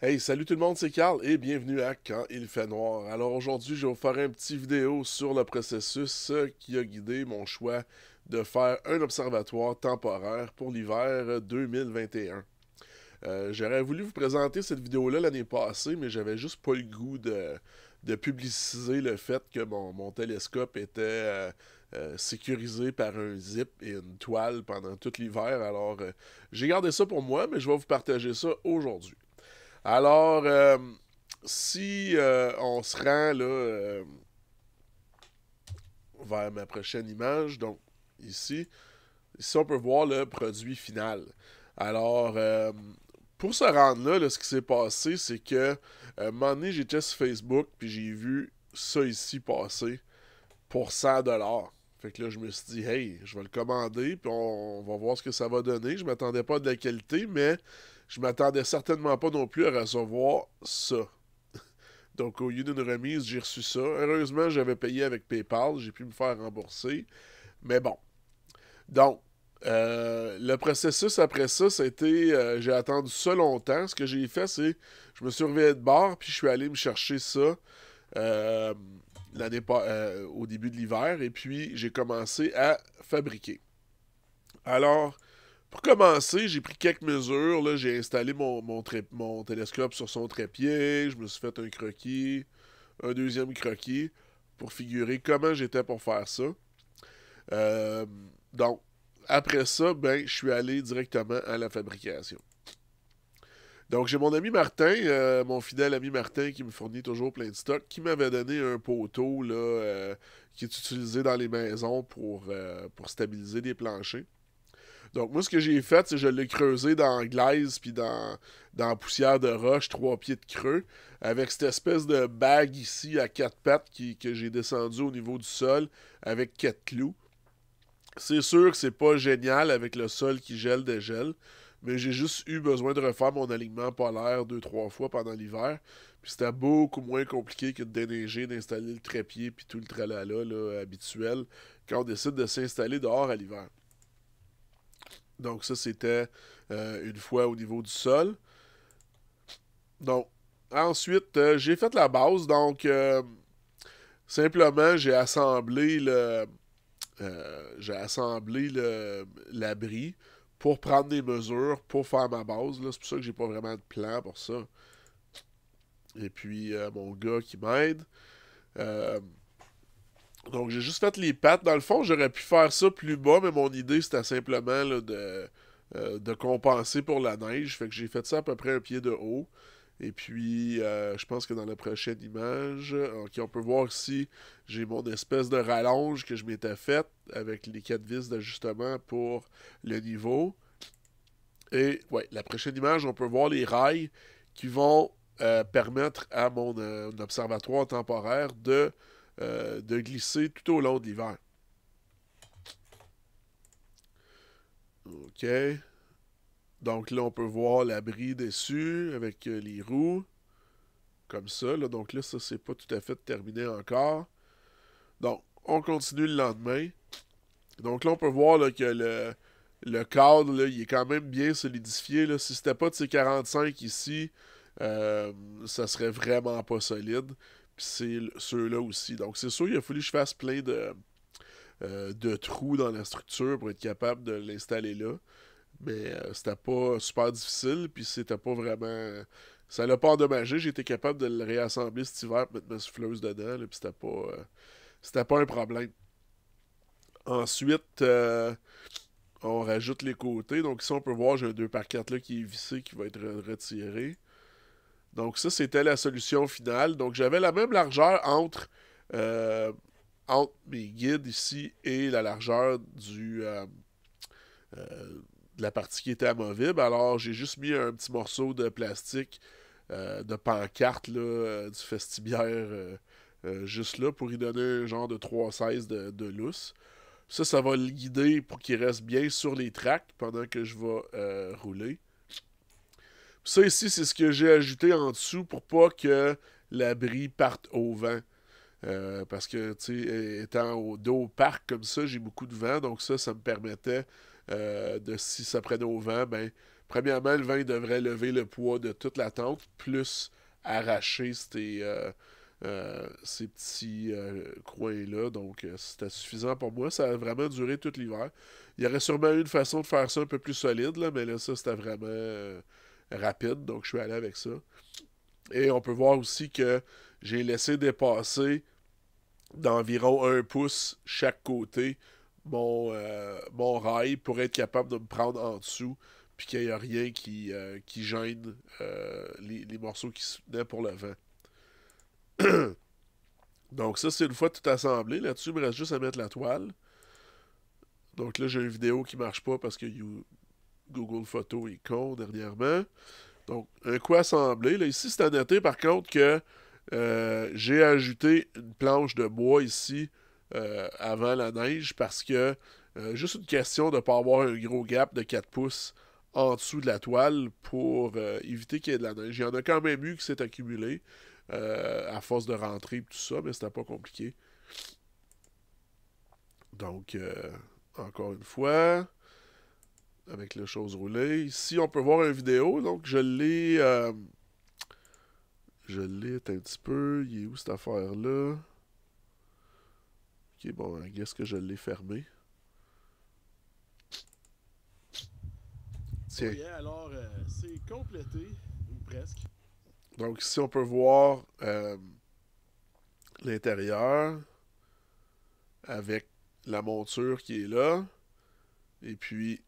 Hey, salut tout le monde, c'est Carl et bienvenue à Quand il fait noir. Alors aujourd'hui, je vais vous faire une petite vidéo sur le processus euh, qui a guidé mon choix de faire un observatoire temporaire pour l'hiver 2021. Euh, euh, j'aurais voulu vous présenter cette vidéo-là l'année passée, mais j'avais juste pas le goût de, publiciser le fait que mon, télescope était sécurisé par un zip et une toile pendant tout l'hiver. Alors j'ai gardé ça pour moi, mais je vais vous partager ça aujourd'hui. Alors, euh, si euh, on se rend là, euh, vers ma prochaine image, donc ici, ici on peut voir le produit final. Alors, pour se rendre là, ce qui s'est passé, c'est que un moment donné, j'étais sur Facebook, puis j'ai vu ça ici passer pour 100$. Fait que là, je me suis dit, hey, je vais le commander, puis on, va voir ce que ça va donner. Je m'attendais pas à de la qualité, mais je m'attendais certainement pas non plus à recevoir ça. Donc, au lieu d'une remise, j'ai reçu ça. Heureusement, j'avais payé avec PayPal. J'ai pu me faire rembourser. Mais bon. Donc, euh, le processus après ça, c'était. Euh, j'ai attendu ça longtemps. Ce que j'ai fait, c'est. Je me suis réveillé de bord, puis je suis allé me chercher ça. Euh, l'année au début de l'hiver. Et puis, j'ai commencé à fabriquer. Alors, pour commencer, j'ai pris quelques mesures. J'ai installé mon, télescope sur son trépied. Je me suis fait un croquis, un deuxième croquis, pour figurer comment j'étais pour faire ça. Euh, donc, après ça, ben, je suis allé directement à la fabrication. Donc, j'ai mon ami Martin, euh, mon fidèle ami Martin, qui me fournit toujours plein de stocks, qui m'avait donné un poteau là, euh, qui est utilisé dans les maisons pour, pour stabiliser des planchers. Donc, moi, ce que j'ai fait, c'est je l'ai creusé dans glaise puis dans, dans poussière de roche, trois pieds de creux, avec cette espèce de bague ici à quatre pattes que j'ai descendu au niveau du sol avec quatre clous. C'est sûr que c'est pas génial avec le sol qui gèle dégèle, mais j'ai juste eu besoin de refaire mon alignement polaire deux, trois fois pendant l'hiver. Puis c'était beaucoup moins compliqué que de déneiger, d'installer le trépied puis tout le tralala habituel quand on décide de s'installer dehors à l'hiver. Donc ça, c'était euh, une fois au niveau du sol. Donc, ensuite, euh, j'ai fait la base. Donc, euh, simplement, j'ai assemblé le... j'ai assemblé l'abri pour prendre des mesures, pour faire ma base. C'est pour ça que j'ai pas vraiment de plan pour ça. Et puis, mon gars qui m'aide. Donc, j'ai juste fait les pattes. Dans le fond, j'aurais pu faire ça plus bas, mais mon idée, c'était simplement euh, de, compenser pour la neige. Fait que j'ai fait ça à peu près un pied de haut. Et puis, euh, je pense que dans la prochaine image, OK, on peut voir si j'ai mon espèce de rallonge que je m'étais faite avec les quatre vis d'ajustement pour le niveau. Et ouais, la prochaine image, on peut voir les rails qui vont euh, permettre à mon observatoire temporaire de euh, de glisser tout au long de l'hiver. OK. Donc là, on peut voir l'abri dessus avec euh, les roues. Comme ça. Donc là, ça, c'est pas tout à fait terminé encore. Donc, on continue le lendemain. Donc là, on peut voir que le, le cadre, il est quand même bien solidifié. Là. Si c'était pas de ces 45 ici, euh, ça serait vraiment pas solide c'est ceux-là aussi. Donc, c'est sûr, il a fallu que je fasse plein de, euh, de trous dans la structure pour être capable de l'installer là. Mais euh, c'était pas super difficile, puis c'était pas vraiment. Ça l'a pas endommagé. J'étais capable de le réassembler cet hiver, pour mettre ma souffleuse dedans, Et puis c'était pas, euh, pas un problème. Ensuite, on rajoute les côtés. Donc, ici, on peut voir, j'ai un 2x4 là, qui est vissé, qui va être retiré. Donc ça, c'était la solution finale. Donc j'avais la même largeur entre, euh, entre mes guides ici et la largeur du, euh, euh, de la partie qui était amovible. Alors j'ai juste mis un petit morceau de plastique de pancarte là, du festibiaire juste là pour y donner un genre de 3 16 de lousse. Ça, ça va le guider pour qu'il reste bien sur les tracts pendant que je vais rouler. Ça ici, c'est ce que j'ai ajouté en dessous pour pas que l'abri parte au vent. Euh, parce que, tu sais, étant au dos au parc comme ça, j'ai beaucoup de vent. Donc ça, ça me permettait euh, de, si ça prenait au vent, ben, premièrement, le vent devrait lever le poids de toute la tente, plus arracher ces, euh, petits coins-là. Donc c'était suffisant pour moi. Ça a vraiment duré tout l'hiver. Il y aurait sûrement une façon de faire ça un peu plus solide, là, mais là, ça, c'était vraiment rapide, donc je suis allé avec ça. Et on peut voir aussi que j'ai laissé dépasser d'environ un pouce chaque côté mon, euh, rail pour être capable de me prendre en dessous, puis qu'il n'y a rien qui, euh, qui gêne euh, les, morceaux qui se tenaient pour le vent. Donc ça, c'est une fois tout assemblé. Là-dessus, il me reste juste à mettre la toile. Donc là, j'ai une vidéo qui ne marche pas parce que you... Google Photo est dernièrement. Donc, un coup assemblé. Là, ici, c'est à noter par contre que euh, j'ai ajouté une planche de bois ici euh, avant la neige parce que euh, juste une question de ne pas avoir un gros gap de 4 pouces en dessous de la toile pour éviter qu'il y ait de la neige. Il y en a quand même eu qui s'est accumulé à force de rentrer et tout ça, mais c'était pas compliqué. Donc, encore une fois, avec les choses roulées. Ici, on peut voir une vidéo. Donc, je l'ai. Euh, je l'ai un petit peu. Il est où cette affaire-là? Ok, bon, qu'est-ce que je l'ai fermé? Tiens. alors, euh, c'est complété, ou presque. Donc, ici, on peut voir euh, l'intérieur avec la monture qui est là. Et puis,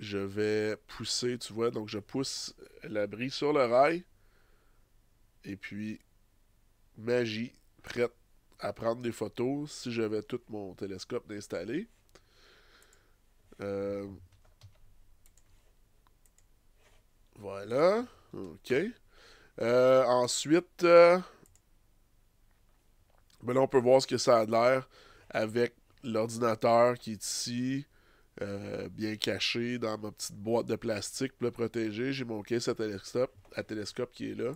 je vais pousser, tu vois, donc je pousse l'abri sur le rail. Et puis, magie, prête à prendre des photos si j'avais tout mon télescope installé. Euh, voilà. OK. Euh, ensuite, euh, ben on peut voir ce que ça a l'air avec l'ordinateur qui est ici. Euh, bien caché dans ma petite boîte de plastique pour le protéger. J'ai mon caisse à télescope, qui est là.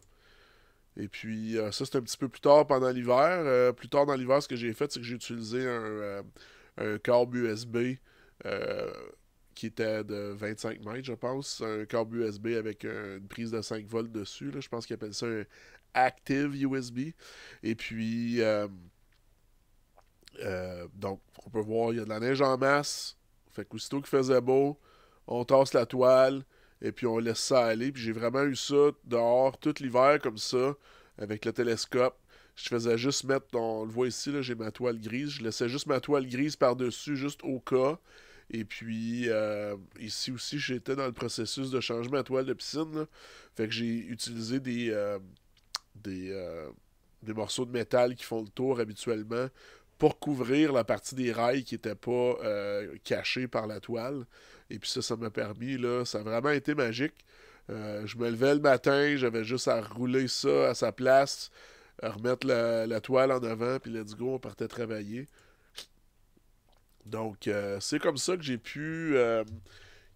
Et puis, euh, ça, c'est un petit peu plus tard pendant l'hiver. Euh, plus tard dans l'hiver, ce que j'ai fait, c'est que j'ai utilisé un, un câble USB qui était de 25 mètres, je pense. Un câble USB avec une prise de 5 volts dessus. Je pense qu'ils appellent ça un Active USB. Et puis, donc, on peut voir, il y a de la neige en masse. Fait qu'aussitôt qu'il faisait beau, on tasse la toile et puis on laisse ça aller. Puis j'ai vraiment eu ça dehors tout l'hiver comme ça, avec le télescope. Je faisais juste mettre, on le voit ici, là, j'ai ma toile grise. Je laissais juste ma toile grise par-dessus, juste au cas. Et puis, euh, ici aussi, j'étais dans le processus de changement ma toile de piscine. Fait que j'ai utilisé des, euh, des, euh, des morceaux de métal qui font le tour habituellement pour couvrir la partie des rails qui n'était pas euh, cachée par la toile. Et puis ça, ça m'a permis, là, ça a vraiment été magique. Euh, je me levais le matin, j'avais juste à rouler ça à sa place, à remettre la, toile en avant, puis let's go, on partait travailler. Donc, euh, c'est comme ça que j'ai pu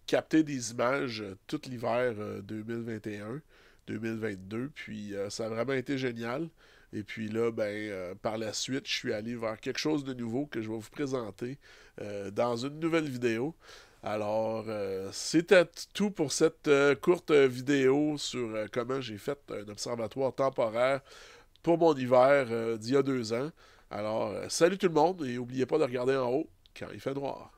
capter des images tout l'hiver 2021, 2022, puis ça a vraiment été génial. Et puis là, ben, euh, par la suite, je suis allé vers quelque chose de nouveau que je vais vous présenter euh, dans une nouvelle vidéo. Alors, euh, c'était tout pour cette courte vidéo sur comment j'ai fait un observatoire temporaire pour mon hiver d'il y a deux ans. Alors, salut tout le monde et n'oubliez pas de regarder en haut quand il fait noir.